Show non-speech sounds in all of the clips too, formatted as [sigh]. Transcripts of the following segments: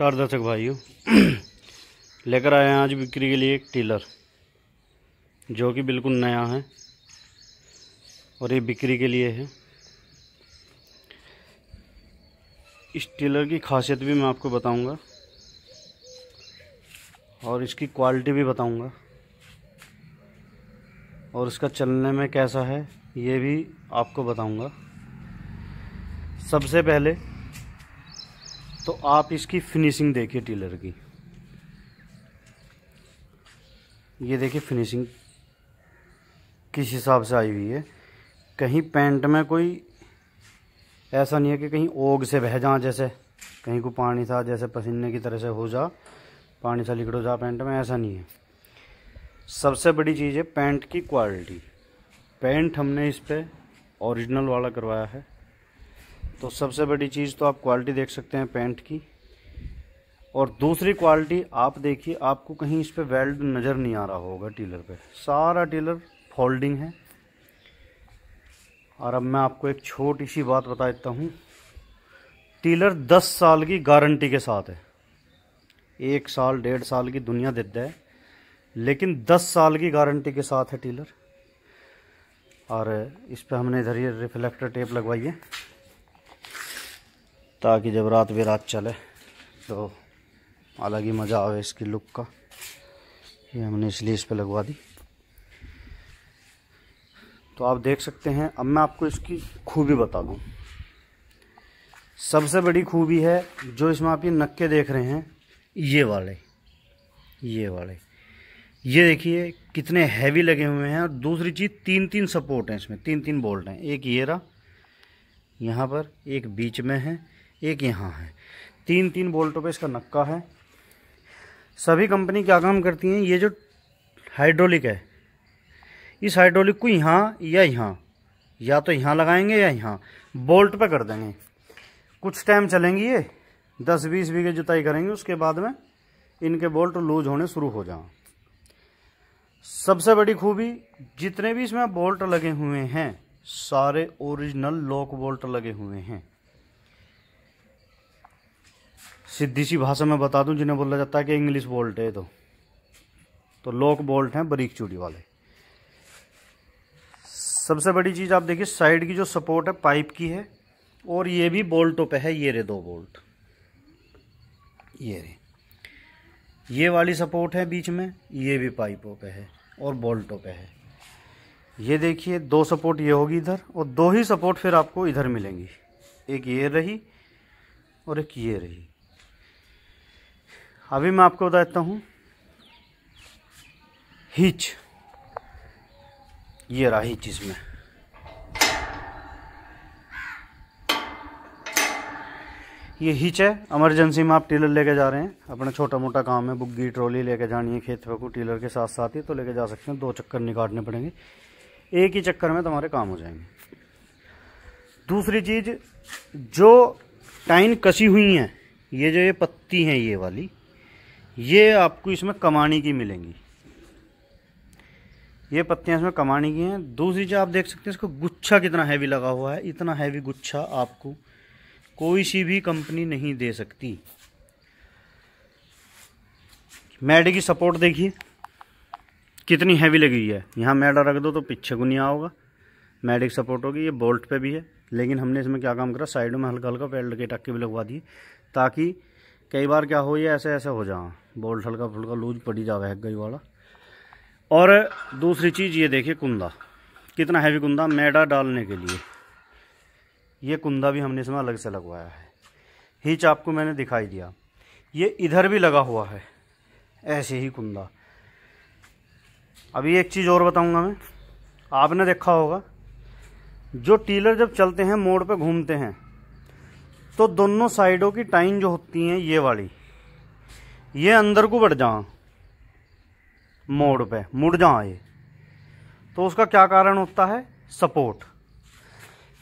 नमस्कार दर्शक भाइयों [clears throat] लेकर आए हैं आज बिक्री के लिए एक टीलर जो कि बिल्कुल नया है और ये बिक्री के लिए है इस टीलर की खासियत भी मैं आपको बताऊंगा और इसकी क्वालिटी भी बताऊंगा और इसका चलने में कैसा है ये भी आपको बताऊंगा सबसे पहले तो आप इसकी फिनिशिंग देखिए टीलर की ये देखिए फिनिशिंग किस हिसाब से आई हुई है कहीं पेंट में कोई ऐसा नहीं है कि कहीं ओग से बह जा जैसे कहीं को पानी था जैसे पसीने की तरह से हो जा पानी सा लिकड़ो जा पेंट में ऐसा नहीं है सबसे बड़ी चीज़ है पेंट की क्वालिटी पेंट हमने इस पर ओरिजिनल वाला करवाया है तो सबसे बड़ी चीज़ तो आप क्वालिटी देख सकते हैं पेंट की और दूसरी क्वालिटी आप देखिए आपको कहीं इस पर वेल्ड नज़र नहीं आ रहा होगा टीलर पे सारा टीलर फोल्डिंग है और अब मैं आपको एक छोटी सी बात बता देता हूँ टीलर 10 साल की गारंटी के साथ है एक साल डेढ़ साल की दुनिया देता है लेकिन 10 साल की गारंटी के साथ है टीलर और इस पर हमने इधर ये रिफ्लेक्टर टेप लगवाई है ताकि जब रात बेरात चले तो अलग ही मज़ा आवे इसकी लुक का ये हमने इसलिए इस पर लगवा दी तो आप देख सकते हैं अब मैं आपको इसकी खूबी बता दूँ सबसे बड़ी खूबी है जो इसमें आप ये नक्के देख रहे हैं ये वाले ये वाले ये देखिए कितने हैवी लगे हुए हैं और दूसरी चीज़ तीन तीन सपोर्ट हैं इसमें तीन तीन बोल्ट हैं एक ये रहा यहाँ पर एक बीच में है एक यहाँ है तीन तीन बोल्टों पे इसका नक्का है सभी कंपनी क्या काम करती हैं ये जो हाइड्रोलिक है इस हाइड्रोलिक को यहाँ या यहाँ या तो यहाँ लगाएंगे या यहाँ बोल्ट पे कर देंगे कुछ टाइम चलेंगी ये दस बीस बीघे जुताई करेंगे उसके बाद में इनके बोल्ट लूज होने शुरू हो जाएं सबसे बड़ी खूबी जितने भी इसमें बोल्ट लगे हुए हैं सारे ओरिजिनल लॉक बोल्ट लगे हुए हैं सीधी सी भाषा में बता दूं जिन्हें बोला जाता है कि इंग्लिश बोल्ट है तो तो लॉक बोल्ट हैं बरीक चूड़ी वाले सबसे बड़ी चीज़ आप देखिए साइड की जो सपोर्ट है पाइप की है और ये भी बोल्टों पे है ये रे दो बोल्ट ये रे ये वाली सपोर्ट है बीच में ये भी पाइपों पे है और बोल्टों पे है ये देखिए दो सपोर्ट ये होगी इधर और दो ही सपोर्ट फिर आपको इधर मिलेंगी एक ये रही और एक ये रही अभी मैं आपको बता देता हूँ हिच ये रहा हिच इसमें ये हिच है इमरजेंसी में आप टीलर लेके जा रहे हैं अपना छोटा मोटा काम है बुग्गी ट्रॉली लेके जानी है खेत को टीलर के साथ साथ ही तो लेके जा सकते हैं दो चक्कर निकालने पड़ेंगे एक ही चक्कर में तुम्हारे काम हो जाएंगे दूसरी चीज़ जो टाइन कसी हुई है ये जो ये पत्ती है ये वाली ये आपको इसमें कमानी की मिलेंगी ये पत्तियां इसमें कमानी की हैं दूसरी चीज़ आप देख सकते हैं इसको गुच्छा कितना हैवी लगा हुआ है इतना हैवी गुच्छा आपको कोई सी भी कंपनी नहीं दे सकती मैड की सपोर्ट देखिए कितनी हैवी लगी हुई है यहाँ मैडा रख दो तो पीछे को नहीं आओगा मैडिक की सपोर्ट होगी ये बोल्ट पे भी है लेकिन हमने इसमें क्या काम करा साइडों में हल्का हल्का पेड़ लगे टक्के भी लगवा दिए ताकि कई बार क्या हो ये ऐसे ऐसे हो जाए बोल्ट हल्का फुल्का लूज पड़ी जावे है गई वाला और दूसरी चीज़ ये देखिए कुंदा कितना हैवी कुंदा मैडा डालने के लिए ये कुंदा भी हमने इसमें अलग से लगवाया है हिच आपको मैंने दिखाई दिया ये इधर भी लगा हुआ है ऐसे ही कुंदा अभी एक चीज़ और बताऊंगा मैं आपने देखा होगा जो टीलर जब चलते हैं मोड़ पे घूमते हैं तो दोनों साइडों की टाइन जो होती हैं ये वाली ये अंदर को बढ़ जा मोड़ पे मुड़ जा ये तो उसका क्या कारण होता है सपोर्ट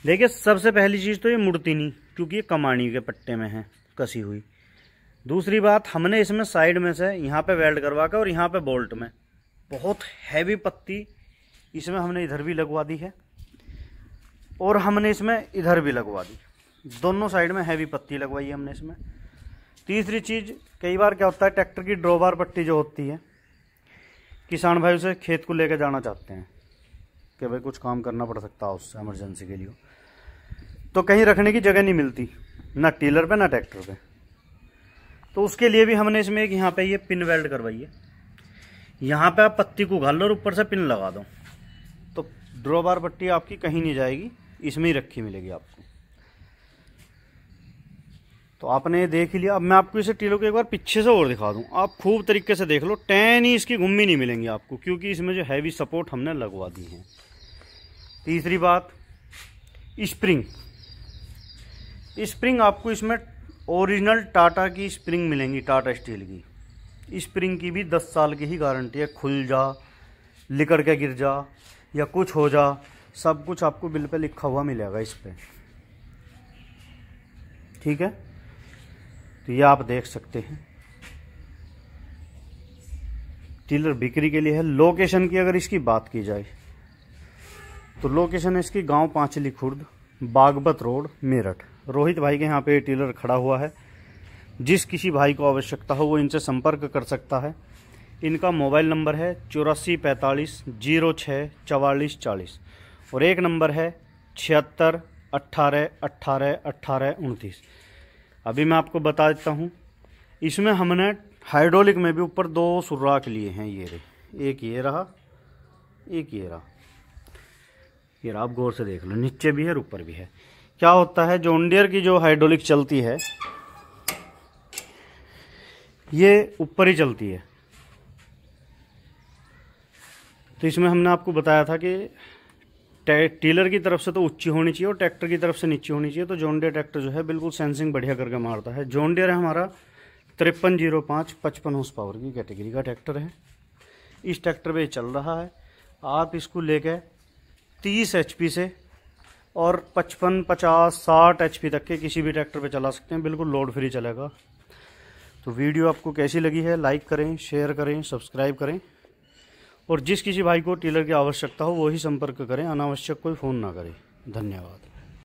देखिए सबसे पहली चीज़ तो ये मुड़ती नहीं क्योंकि ये कमाणी के पट्टे में है कसी हुई दूसरी बात हमने इसमें साइड में से यहाँ पे वेल्ड करवा के और यहाँ पे बोल्ट में बहुत हैवी पत्ती इसमें हमने इधर भी लगवा दी है और हमने इसमें इधर भी लगवा दी दोनों साइड में हैवी पत्ती लगवाई है हमने इसमें तीसरी चीज़ कई बार क्या होता है ट्रैक्टर की ड्रोबार पट्टी जो होती है किसान भाई उसे खेत को लेकर जाना चाहते हैं कि भाई कुछ काम करना पड़ सकता है उससे एमरजेंसी के लिए तो कहीं रखने की जगह नहीं मिलती ना टीलर पे ना ट्रैक्टर पे तो उसके लिए भी हमने इसमें एक यहाँ पे ये पिन वेल्ड करवाई है यहाँ पे आप पत्ती को घाल लो और ऊपर से पिन लगा दो तो ड्रोबार पट्टी आपकी कहीं नहीं जाएगी इसमें ही रखी मिलेगी आपको तो आपने देख लिया अब मैं आपको इसे टीलों को एक बार पीछे से और दिखा दूं आप खूब तरीके से देख लो टैन ही इसकी घुम्मी नहीं मिलेंगी आपको क्योंकि इसमें जो हैवी सपोर्ट हमने लगवा दी है तीसरी बात स्प्रिंग स्प्रिंग आपको इसमें ओरिजिनल टाटा की स्प्रिंग मिलेंगी टाटा स्टील की स्प्रिंग की भी 10 साल की ही गारंटी है खुल जा लिकड़ के गिर जा या कुछ हो जा सब कुछ आपको बिल पे लिखा हुआ मिलेगा इस पर ठीक है तो ये आप देख सकते हैं टीलर बिक्री के लिए है लोकेशन की अगर इसकी बात की जाए तो लोकेशन है इसकी गांव पांचली खुर्द बागबत रोड मेरठ रोहित भाई के यहाँ पे टीलर खड़ा हुआ है जिस किसी भाई को आवश्यकता हो वो इनसे संपर्क कर सकता है इनका मोबाइल नंबर है चौरासी पैंतालीस जीरो छः चवालीस चालीस और एक नंबर है छिहत्तर अट्ठारह अट्ठारह अट्ठारह उनतीस अभी मैं आपको बता देता हूँ इसमें हमने हाइड्रोलिक में भी ऊपर दो सुराख लिए हैं ये रहे एक ये रहा एक ये रहा ये रहा आप गौर से देख लो नीचे भी है और ऊपर भी है क्या होता है जो इंडियर की जो हाइड्रोलिक चलती है ये ऊपर ही चलती है तो इसमें हमने आपको बताया था कि टीलर की तरफ से तो ऊंची होनी चाहिए और ट्रैक्टर की तरफ से नीचे होनी चाहिए तो जोनडियर ट्रैक्टर जो है बिल्कुल सेंसिंग बढ़िया करके मारता है जोनडियर है हमारा तिरपन जीरो पाँच पचपन हॉर्स पावर की कैटेगरी का ट्रैक्टर है इस ट्रैक्टर पे चल रहा है आप इसको ले कर तीस एच से और पचपन पचास साठ एच तक के किसी भी ट्रैक्टर पे चला सकते हैं बिल्कुल लोड फ्री चलेगा तो वीडियो आपको कैसी लगी है लाइक करें शेयर करें सब्सक्राइब करें और जिस किसी भाई को टेलर की आवश्यकता हो वही संपर्क करें अनावश्यक कोई फ़ोन ना करें धन्यवाद